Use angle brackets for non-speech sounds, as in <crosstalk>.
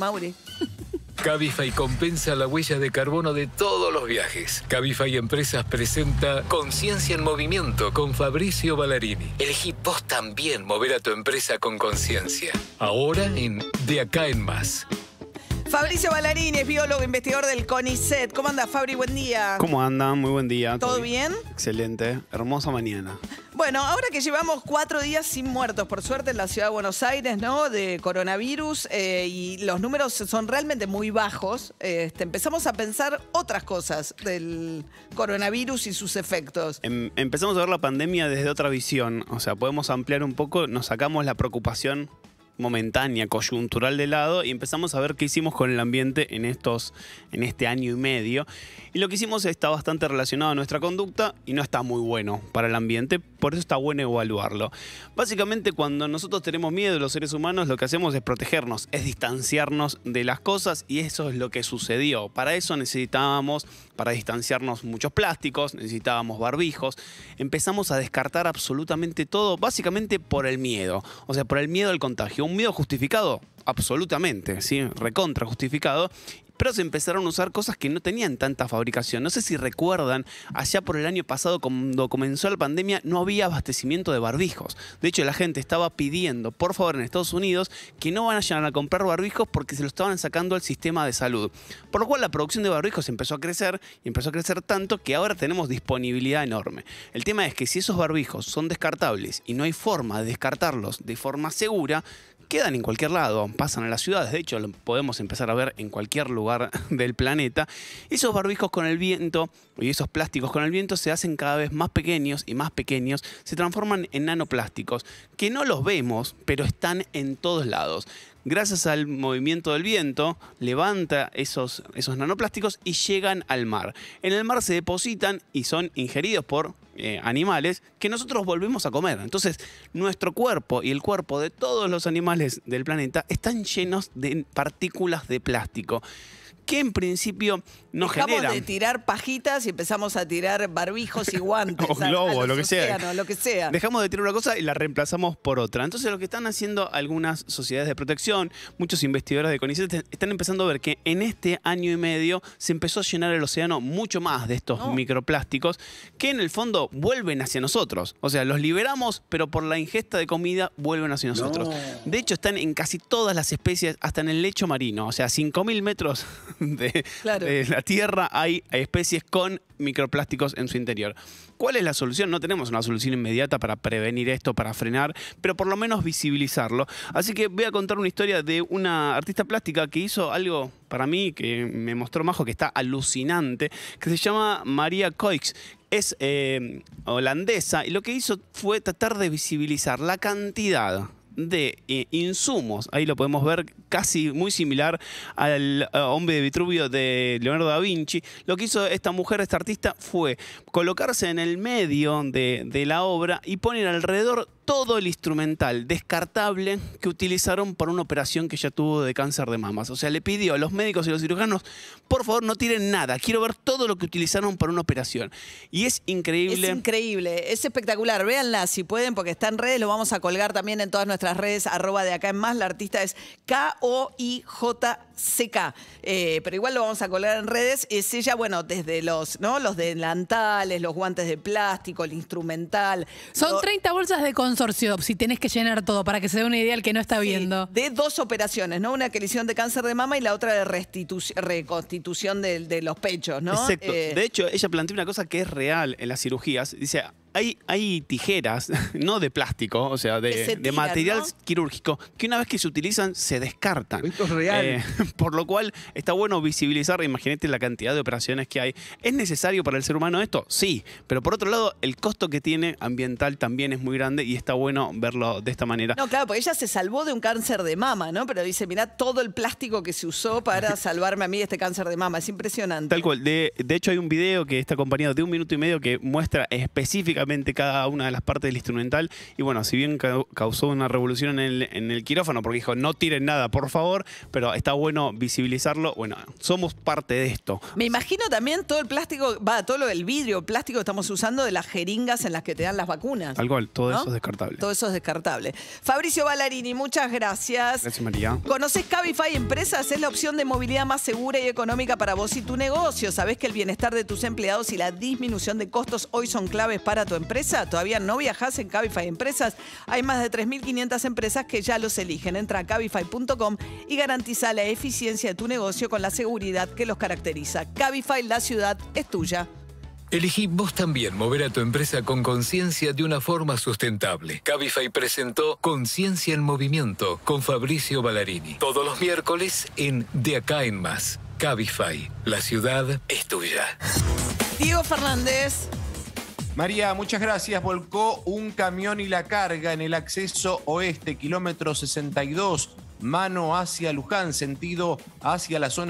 Maure. Cabify compensa la huella de carbono de todos los viajes. Cabify Empresas presenta Conciencia en Movimiento con Fabricio Ballarini. Elegí vos también mover a tu empresa con conciencia. Ahora en De Acá en Más. Fabricio Ballarín es biólogo, investigador del CONICET. ¿Cómo anda, Fabri? Buen día. ¿Cómo anda? Muy buen día. ¿Todo, bien? Excelente. Hermosa mañana. Bueno, ahora que llevamos cuatro días sin muertos, por suerte en la ciudad de Buenos Aires, ¿no? De coronavirus eh, y los números son realmente muy bajos, este, empezamos a pensar otras cosas del coronavirus y sus efectos. Em, empezamos a ver la pandemia desde otra visión, o sea, podemos ampliar un poco, nos sacamos la preocupación momentánea, coyuntural de lado y empezamos a ver qué hicimos con el ambiente en, estos, en este año y medio. Y lo que hicimos está bastante relacionado a nuestra conducta y no está muy bueno para el ambiente, por eso está bueno evaluarlo. Básicamente cuando nosotros tenemos miedo, de los seres humanos, lo que hacemos es protegernos, es distanciarnos de las cosas y eso es lo que sucedió. Para eso necesitábamos, para distanciarnos, muchos plásticos, necesitábamos barbijos. Empezamos a descartar absolutamente todo, básicamente por el miedo. O sea, por el miedo al contagio. Un miedo justificado, absolutamente, ¿sí? recontra justificado pero se empezaron a usar cosas que no tenían tanta fabricación. No sé si recuerdan, allá por el año pasado, cuando comenzó la pandemia, no había abastecimiento de barbijos. De hecho, la gente estaba pidiendo, por favor, en Estados Unidos, que no van a comprar barbijos porque se lo estaban sacando al sistema de salud. Por lo cual, la producción de barbijos empezó a crecer y empezó a crecer tanto que ahora tenemos disponibilidad enorme. El tema es que si esos barbijos son descartables y no hay forma de descartarlos de forma segura, quedan en cualquier lado, pasan a las ciudades, de hecho lo podemos empezar a ver en cualquier lugar <laughs> del planeta. Esos barbijos con el viento y esos plásticos con el viento se hacen cada vez más pequeños y más pequeños, se transforman en nanoplásticos, que no los vemos, pero están en todos lados gracias al movimiento del viento, levanta esos, esos nanoplásticos y llegan al mar. En el mar se depositan y son ingeridos por eh, animales que nosotros volvemos a comer. Entonces, nuestro cuerpo y el cuerpo de todos los animales del planeta están llenos de partículas de plástico que en principio no Dejamos de tirar pajitas y empezamos a tirar barbijos y <laughs> guantes. o globos, lo que sea. lo que sea. Dejamos de tirar una cosa y la reemplazamos por otra. Entonces lo que están haciendo algunas sociedades de protección, muchos investigadores de CONICET están empezando a ver que en este año y medio se empezó a llenar el océano mucho más de estos microplásticos que en el fondo vuelven hacia nosotros. O sea, los liberamos, pero por la ingesta de comida vuelven hacia nosotros. De hecho, están en casi todas las especies, hasta en el lecho marino. O sea, 5.000 metros <laughs> de, la Tierra hay especies con microplásticos en su interior. ¿Cuál es la solución? No tenemos una solución inmediata para prevenir esto, para frenar, pero por lo menos visibilizarlo. Así que voy a contar una historia de una artista plástica que hizo algo para mí que me mostró Majo que está alucinante, que se llama María Coix. Es eh, holandesa y lo que hizo fue tratar de visibilizar la cantidad de eh, insumos. Ahí lo podemos ver casi muy similar al eh, hombre de Vitruvio de Leonardo da Vinci. Lo que hizo esta mujer, esta artista, fue colocarse en el medio de, de la obra y poner alrededor todo el instrumental descartable que utilizaron para una operación que ella tuvo de cáncer de mamas. O sea, le pidió a los médicos y los cirujanos, por favor, no tiren nada, quiero ver todo lo que utilizaron para una operación. Y es increíble. Es increíble, es espectacular. Véanla si pueden, porque está en redes, lo vamos a colgar también en todas nuestras redes, arroba de acá en más. La artista es K-O-I-J-C-K. Eh, pero igual lo vamos a colgar en redes. Es ella, bueno, desde los, ¿no? Los delantales, los guantes de plástico, el instrumental. Son 30 bolsas de consumo si tenés que llenar todo, para que se dé una idea al que no está viendo. De dos operaciones, ¿no? Una que le de cáncer de mama y la otra de reconstitución de, los pechos, ¿no? Exacto. Eh, de hecho, ella plantea una cosa que es real en las cirugías. Dice, hay, tijeras, <laughs> no de plástico, o sea, de, material quirúrgico, que una vez que se utilizan se descartan. Esto es real. Eh, <laughs> por lo cual está bueno visibilizar, imagínate la cantidad de operaciones que hay. ¿Es necesario para el ser humano esto? Sí, pero por otro lado, el costo que tiene ambiental también es muy grande y está bueno verlo de esta manera. No, claro, porque ella se salvó de un cáncer de mama, ¿no? Pero dice, mirá todo el plástico que se usó para <laughs> salvarme a mí de este cáncer de mama. Es impresionante. Tal cual. De, de hecho, hay un video que está acompañado de un minuto y medio que muestra específicamente cada una de las partes del instrumental. Y bueno, si bien causó una revolución en el, quirófano, porque dijo, no tiren nada, por favor, pero está bueno visibilizarlo. Bueno, somos parte de esto. Me imagino también todo el plástico, va, todo lo del vidrio, plástico que estamos usando de las jeringas en las que te dan las vacunas. Tal todo eso es descartable. Todo eso es descartable. Fabricio Ballarini, muchas gracias. Gracias, María. ¿Conoces Cabify Empresas? Es la opción de movilidad más segura y económica para vos y tu negocio. sabes que el bienestar de tus empleados y la disminución de costos hoy son claves para tu empresa? ¿Todavía no viajas en Cabify Empresas? Hay más de 3.500 empresas que ya los eligen. Entra a cabify.com y garantiza la eficiencia de tu negocio con la seguridad que los caracteriza. Cabify, la ciudad es tuya. Elegí vos también mover a tu empresa con conciencia de una forma sustentable. Cabify presentó Conciencia en Movimiento con Fabricio Ballarini. Todos los miércoles en De Acá en Más. Cabify, la ciudad es tuya. Diego Fernández, María, muchas gracias. Volcó un camión y la carga en el acceso oeste, kilómetro 62, mano hacia Luján, sentido hacia la zona